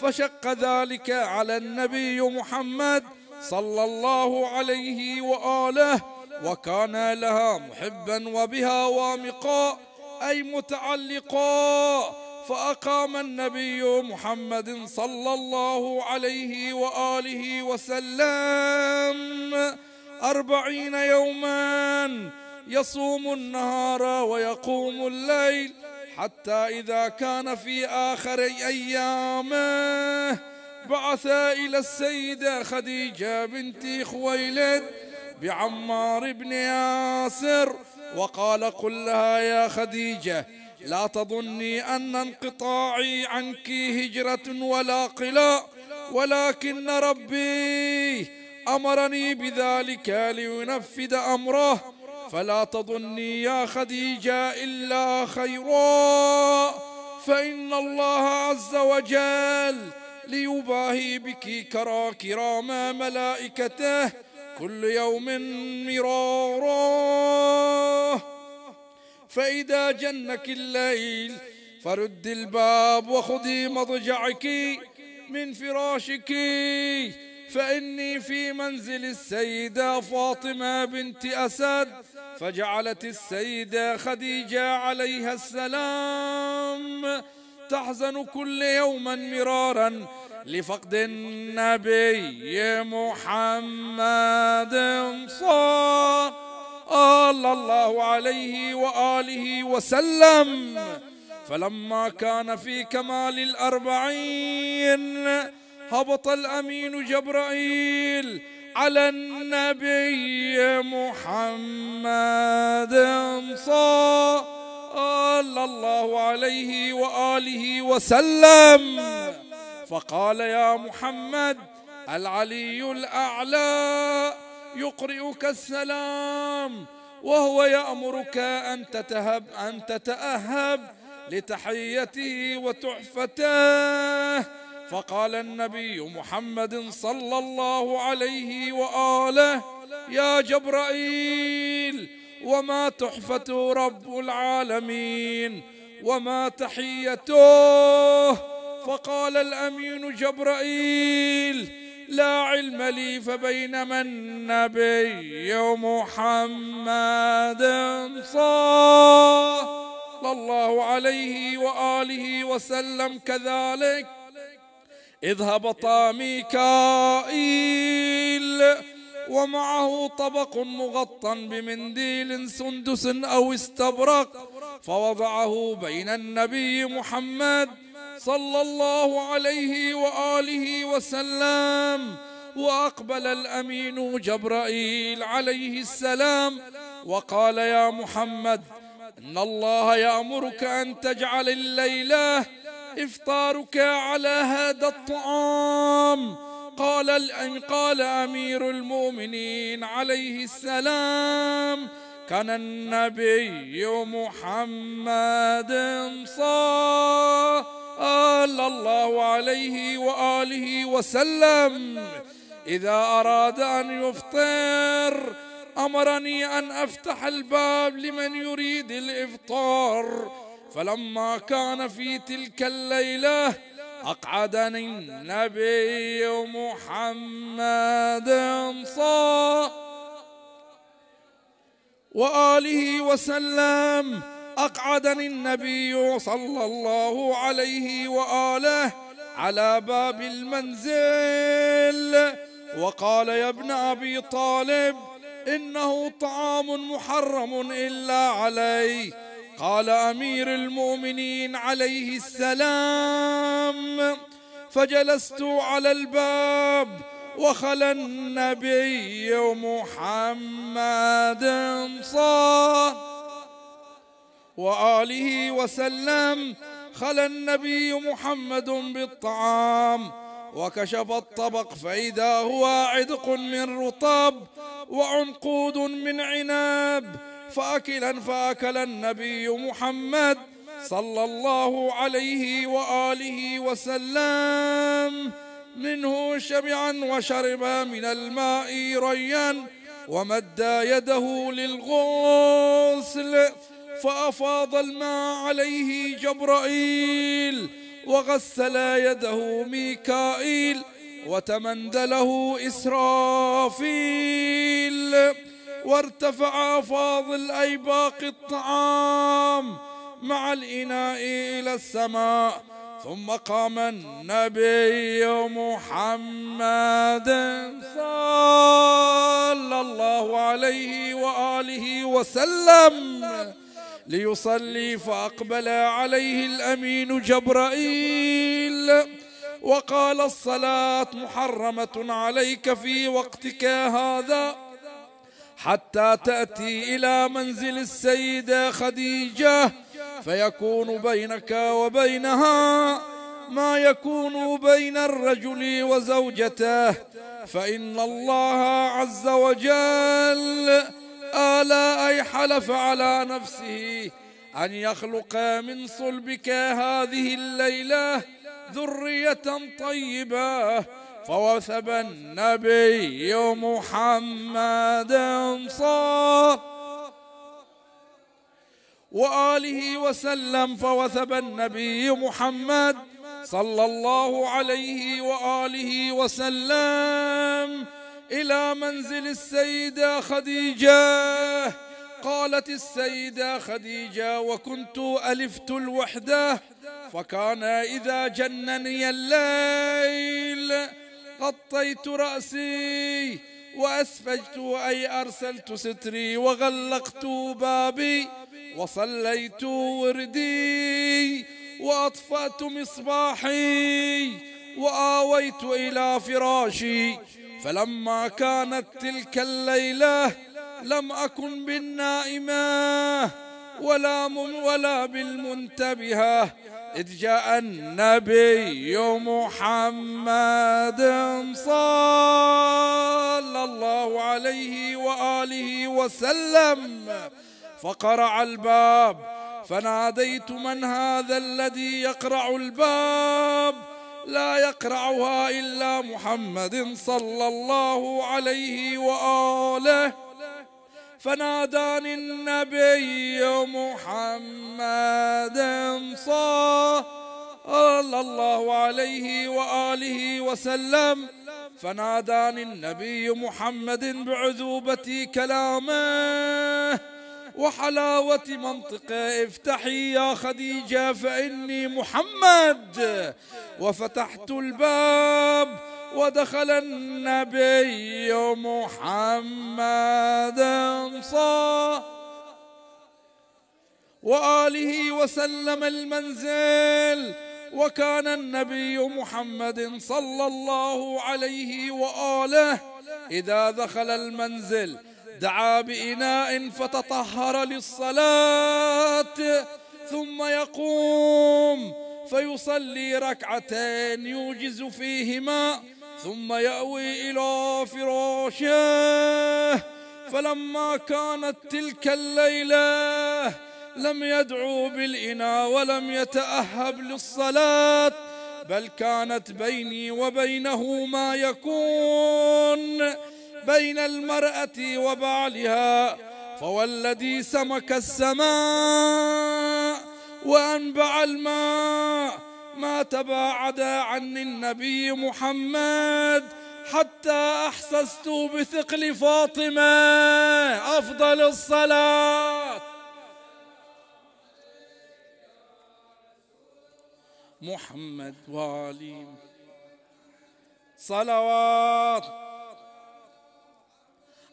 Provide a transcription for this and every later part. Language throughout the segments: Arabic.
فشق ذلك على النبي محمد صلى الله عليه وآله وكان لها محبا وبها وامقا أي متعلقا فأقام النبي محمد صلى الله عليه وآله وسلم أربعين يوما يصوم النهار ويقوم الليل حتى إذا كان في آخر أيامه بعث إلى السيدة خديجة بنت خويلد بعمار بن ياسر وقال قل لها يا خديجة لا تظني أن انقطاعي عنك هجرة ولا قلاء ولكن ربي أمرني بذلك لينفذ أمره فلا تظني يا خديجة إلا خيرا فإن الله عز وجل ليباهي بك كرا كرام ملائكته كل يوم مرارا فإذا جنك الليل فرد الباب وخذي مضجعك من فراشك فإني في منزل السيدة فاطمة بنت أسد فجعلت السيدة خديجة عليها السلام تحزن كل يوما مرارا لفقد النبي محمد صلى الله عليه وآله وسلم فلما كان في كمال الأربعين هبط الأمين جبرائيل على النبي محمد صلى الله عليه وآله وسلم فقال يا محمد العلي الأعلى يقرئك السلام وهو يأمرك أن تتهب أن تتأهب لتحيته وتحفته فقال النبي محمد صلى الله عليه وآله يا جبرائيل وما تحفة رب العالمين وما تحيته فقال الأمين جبرائيل لا علم لي فبينما النبي محمد صلى الله عليه وآله وسلم كذلك إذ هبط ميكائيل ومعه طبق مغطى بمنديل سندس أو استبرق فوضعه بين النبي محمد صلى الله عليه وآله وسلم وأقبل الأمين جبرائيل عليه السلام وقال يا محمد إن الله يأمرك أن تجعل الليلة إفطارك على هذا الطعام قال قال أمير المؤمنين عليه السلام كان النبي محمد صلى الله عليه وآله وسلم إذا أراد أن يفطر أمرني أن أفتح الباب لمن يريد الإفطار فلما كان في تلك الليلة أقعدني النبي محمد صلى وآله وسلم أقعدني النبي صلى الله عليه وآله على باب المنزل وقال يا ابن أبي طالب إنه طعام محرم إلا عليه قال أمير المؤمنين عليه السلام فجلست على الباب وخلى النبي محمد صلى وآله وسلم خلى النبي محمد بالطعام وكشف الطبق فإذا هو عدق من رطب وعنقود من عناب فأكلا فأكل النبي محمد صلى الله عليه وآله وسلم منه شبعا وشرب من الماء ريان ومد يده للغسل فأفاض الماء عليه جبرائيل وغسل يده ميكائيل وتمندله إسرافيل وارتفع فاضل أي باقي الطعام مع الإناء إلى السماء ثم قام النبي محمد صلى الله عليه وآله وسلم ليصلي فأقبل عليه الأمين جبرائيل وقال الصلاة محرمة عليك في وقتك هذا حتى تأتي إلى منزل السيدة خديجة فيكون بينك وبينها ما يكون بين الرجل وزوجته فإن الله عز وجل آلاء حلف على نفسه أن يخلق من صلبك هذه الليلة ذرية طيبة فوثب النبي محمد صلى وآله وسلم فوثب النبي محمد صلى الله عليه وآله وسلم إلى منزل السيدة خديجة قالت السيدة خديجة وكنت ألفت الوحدة فكان إذا جنني الليل غطيت رأسي وأسفجت أي أرسلت ستري وغلقت بابي وصليت وردي وأطفأت مصباحي وآويت إلى فراشي فلما كانت تلك الليلة لم أكن بالنائمة ولا ولا بالمنتبهة إذ جاء النبي محمد صلى الله عليه وآله وسلم فقرع الباب فناديت من هذا الذي يقرع الباب لا يقرعها إلا محمد صلى الله عليه وآله فناداني النبي محمد صلى الله عليه وآله وسلم فناداني النبي محمد بعذوبة كلامه وحلاوة منطقه افتحي يا خديجة فإني محمد وفتحت الباب ودخل النبي محمد صلى وآله وسلم المنزل وكان النبي محمد صلى الله عليه وآله إذا دخل المنزل دعا بإناء فتطهر للصلاة ثم يقوم فيصلي ركعتين يوجز فيهما ثم يأوي إلى فراشه فلما كانت تلك الليلة لم يدعو بالإناء ولم يتأهب للصلاة بل كانت بيني وبينه ما يكون بين المرأة وبعلها فوالذي سمك السماء وأنبع الماء ما تباعد عني النبي محمد حتى أحسست بثقل فاطمة أفضل الصلاة محمد وعلي صلوات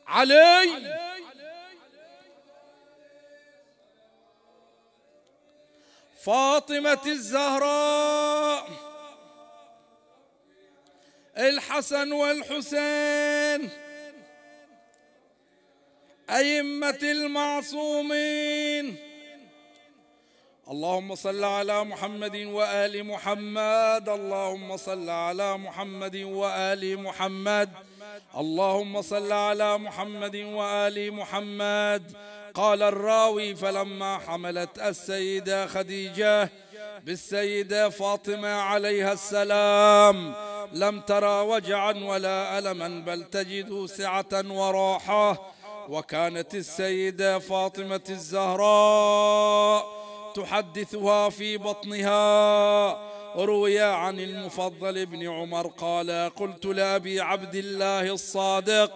علي, علي فاطمة الزهراء الحسن والحسين أئمة المعصومين اللهم صل على محمد وآل محمد اللهم صل على محمد وآل محمد اللهم صل على محمد وآل محمد قال الراوي فلما حملت السيدة خديجة بالسيدة فاطمة عليها السلام لم ترى وجعا ولا ألما بل تجد سعة وراحة وكانت السيدة فاطمة الزهراء تحدثها في بطنها روي عن المفضل بن عمر قال قلت لأبي عبد الله الصادق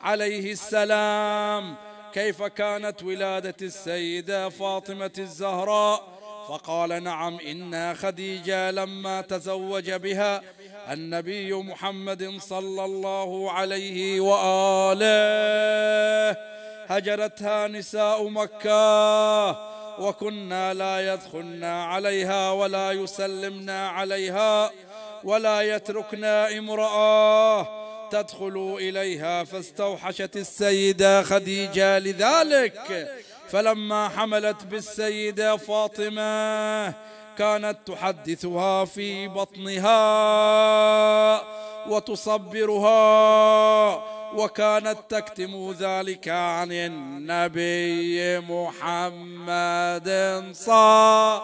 عليه السلام كيف كانت ولادة السيدة فاطمة الزهراء فقال نعم إن خديجة لما تزوج بها النبي محمد صلى الله عليه وآله هجرتها نساء مكة وكنا لا يدخلنا عليها ولا يسلمنا عليها ولا يتركنا امراه تدخل اليها فاستوحشت السيده خديجه لذلك فلما حملت بالسيده فاطمه كانت تحدثها في بطنها وتصبرها وكانت تكتم ذلك عن النبي محمد صلى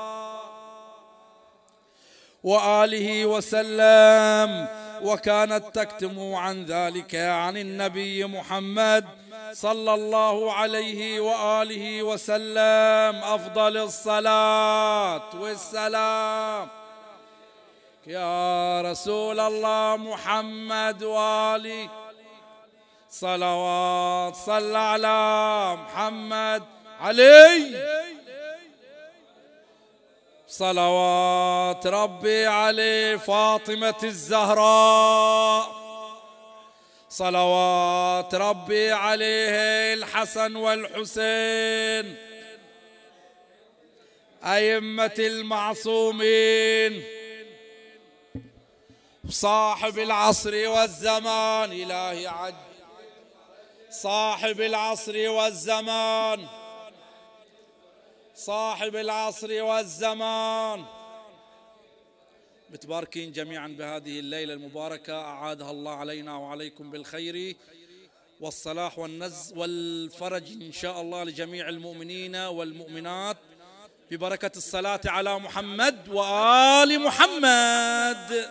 وآله وسلم وكانت تكتم عن ذلك عن النبي محمد صلى الله عليه وآله وسلم أفضل الصلاة والسلام يا رسول الله محمد وآله صلوات صل على محمد علي صلوات ربي علي فاطمة الزهراء صلوات ربي عليه الحسن والحسين أئمة المعصومين صاحب العصر والزمان إلهي عجل صاحب العصر والزمان صاحب العصر والزمان متباركين جميعا بهذه الليلة المباركة أعادها الله علينا وعليكم بالخير والصلاح والنز والفرج إن شاء الله لجميع المؤمنين والمؤمنات ببركة الصلاة على محمد وآل محمد